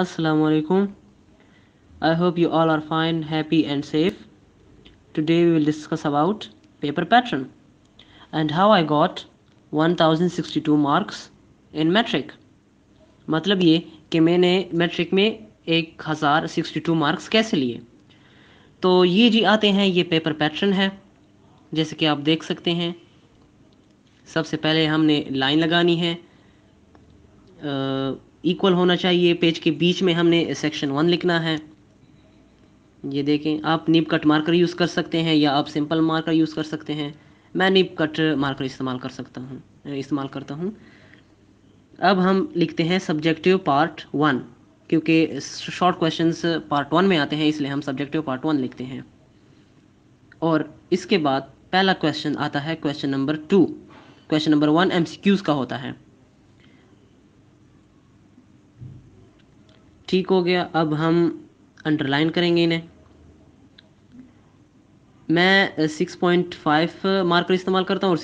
Assalamu alaikum. I hope you all are fine, happy and safe. Today we will discuss about paper pattern and how I got 1062 marks in metric. मतलब ये कि मैंने metric में 1062 marks कैसे लिए तो ये जी आते हैं ये पेपर पैटर्न है जैसे कि आप देख सकते हैं सबसे पहले हमने लाइन लगानी है आ, इक्वल होना चाहिए पेज के बीच में हमने सेक्शन वन लिखना है ये देखें आप निप कट मार्कर यूज़ कर सकते हैं या आप सिंपल मार्कर यूज़ कर सकते हैं मैं निप कट मार्कर इस्तेमाल कर सकता हूँ इस्तेमाल करता हूँ अब हम लिखते हैं सब्जेक्टिव पार्ट वन क्योंकि शॉर्ट क्वेश्चंस पार्ट वन में आते हैं इसलिए हम सब्जेक्टिव पार्ट वन लिखते हैं और इसके बाद पहला क्वेश्चन आता है question number two question number one M का होता है ठीक हो गया अब हम अंडरलाइन करेंगे इन्हें मैं 6.5 मार्कर इस्तेमाल करता हूँ और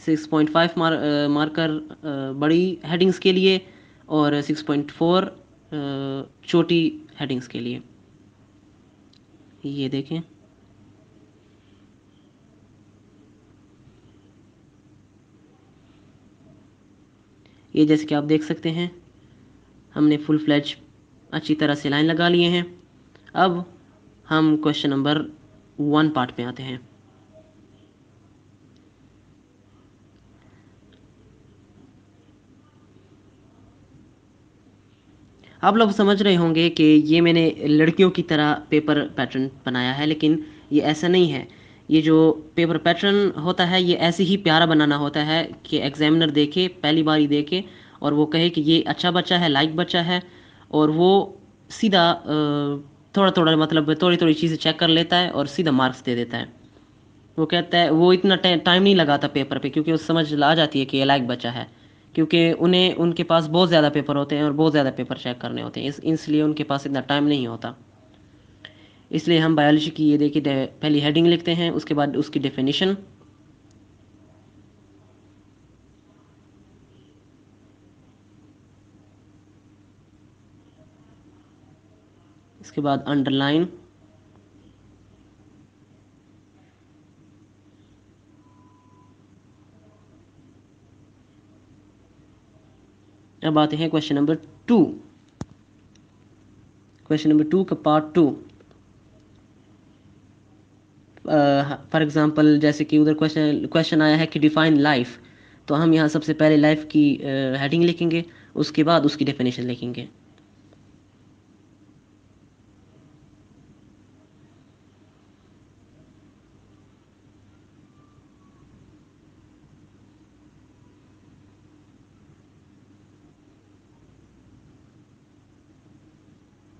6.4 6.5 मार मार्कर बड़ी हेडिंग्स के लिए और 6.4 छोटी हेडिंग्स के लिए ये देखें ये जैसे कि आप देख सकते हैं हमने फुल फ्लैच अच्छी तरह से लाइन लगा लिए हैं अब हम क्वेश्चन नंबर वन पार्ट पे आते हैं आप लोग समझ रहे होंगे कि ये मैंने लड़कियों की तरह पेपर पैटर्न बनाया है लेकिन ये ऐसा नहीं है ये जो पेपर पैटर्न होता है ये ऐसे ही प्यारा बनाना होता है कि एग्जामिनर देखे पहली बार ही देखे और वो कहे कि ये अच्छा बच्चा है लाइक बच्चा है और वो सीधा थोड़ा थोड़ा मतलब थोड़ी थोड़ी चीज़ें चेक कर लेता है और सीधा मार्क्स दे देता है वो कहता है वो इतना टाइम नहीं लगाता पेपर पे क्योंकि उस समझ आ जाती है कि ये लाइक बच्चा है क्योंकि उन्हें उनके पास बहुत ज़्यादा पेपर होते हैं और बहुत ज़्यादा पेपर चेक करने होते हैं इस इसलिए उनके पास इतना टाइम नहीं होता इसलिए हम बायोलॉजी की ये देखिए पहली हेडिंग लिखते हैं उसके बाद उसकी डेफिनेशन इसके बाद अंडरलाइन अब आते हैं question number two question number two का पार्ट टू फॉर एग्जांपल जैसे कि उधर क्वेश्चन क्वेश्चन आया है कि डिफाइन लाइफ तो हम यहाँ सबसे पहले लाइफ की हेडिंग uh, लिखेंगे उसके बाद उसकी डेफिनेशन लिखेंगे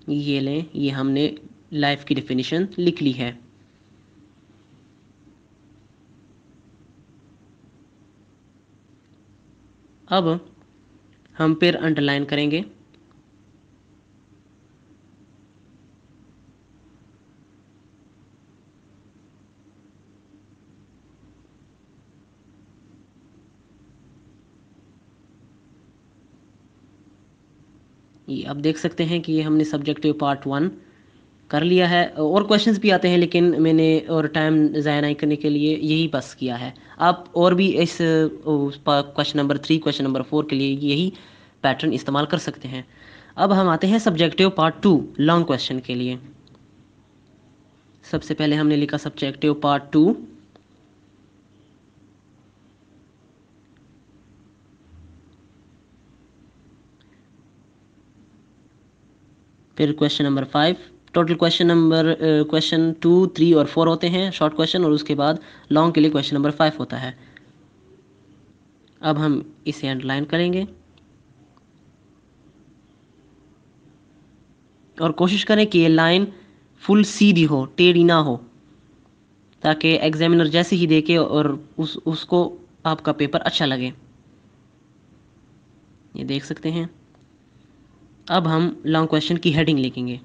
ये लें ये हमने लाइफ की डेफिनेशन लिख ली है अब हम फिर अंडरलाइन करेंगे ये आप देख सकते हैं कि ये हमने सब्जेक्टिव पार्ट वन कर लिया है और क्वेश्चंस भी आते हैं लेकिन मैंने और टाइम ज़ाया नहीं करने के लिए यही बस किया है आप और भी इस question number three question number four के लिए यही पैटर्न इस्तेमाल कर सकते हैं अब हम आते हैं subjective part two long question के लिए सबसे पहले हमने लिखा सब्जेक्टिव पार्ट टू फिर question number five total question number question two three और फोर होते हैं शॉर्ट क्वेश्चन और उसके बाद लॉन्ग के लिए क्वेश्चन नंबर फाइव होता है अब हम इसे अंडरलाइन करेंगे और कोशिश करें कि ये लाइन फुल सीधी हो टेढ़ी ना हो ताकि एग्जामिनर जैसे ही देखे और उस उसको आपका पेपर अच्छा लगे ये देख सकते हैं अब हम लॉन्ग क्वेश्चन की हेडिंग लिखेंगे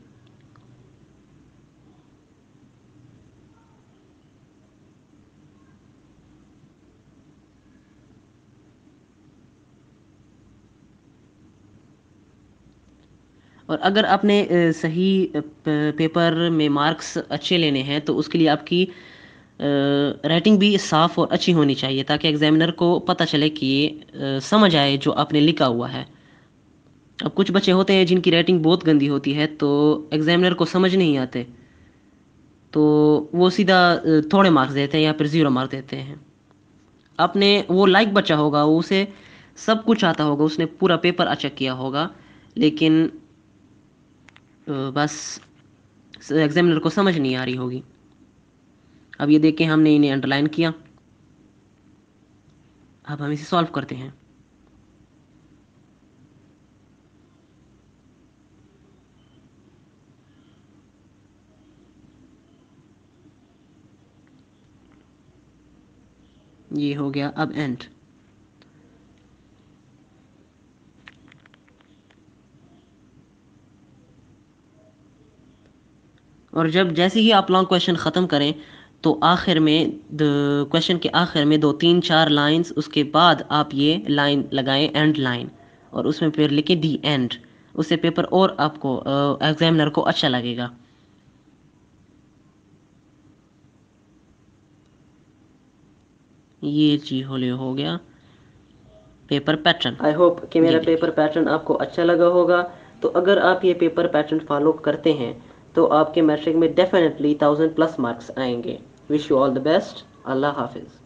और अगर आपने सही पेपर में मार्क्स अच्छे लेने हैं तो उसके लिए आपकी राइटिंग भी साफ़ और अच्छी होनी चाहिए ताकि एग्ज़ामिनर को पता चले कि ये समझ आए जो आपने लिखा हुआ है अब कुछ बच्चे होते हैं जिनकी राइटिंग बहुत गंदी होती है तो एग्जामिनर को समझ नहीं आते तो वो सीधा थोड़े मार्क्स देते हैं या फिर ज़ीरो मार्क्स देते हैं आपने वो लाइक बच्चा होगा उसे सब कुछ आता होगा उसने पूरा पेपर अच्छा किया होगा लेकिन बस एग्जामिनर को समझ नहीं आ रही होगी अब ये देखें हमने इन्हें अंडरलाइन किया अब हम इसे सॉल्व करते हैं ये हो गया अब एंड और जब जैसे ही आप लॉन्ग क्वेश्चन ख़त्म करें तो आखिर में क्वेश्चन के आखिर में दो तीन चार लाइंस उसके बाद आप ये लाइन लगाएं एंड लाइन और उसमें फिर लिखें दी एंड उससे पेपर और आपको एग्जामिनर uh, को अच्छा लगेगा ये जी होले हो गया पेपर पैटर्न आई होप कि मेरा पेपर पैटर्न आपको अच्छा लगा होगा तो अगर आप ये पेपर पैटर्न फॉलो करते हैं तो आपके मैट्रिक में डेफिनेटली थाउजेंड प्लस मार्क्स आएंगे wish you all the best अल्लाह हाफिज़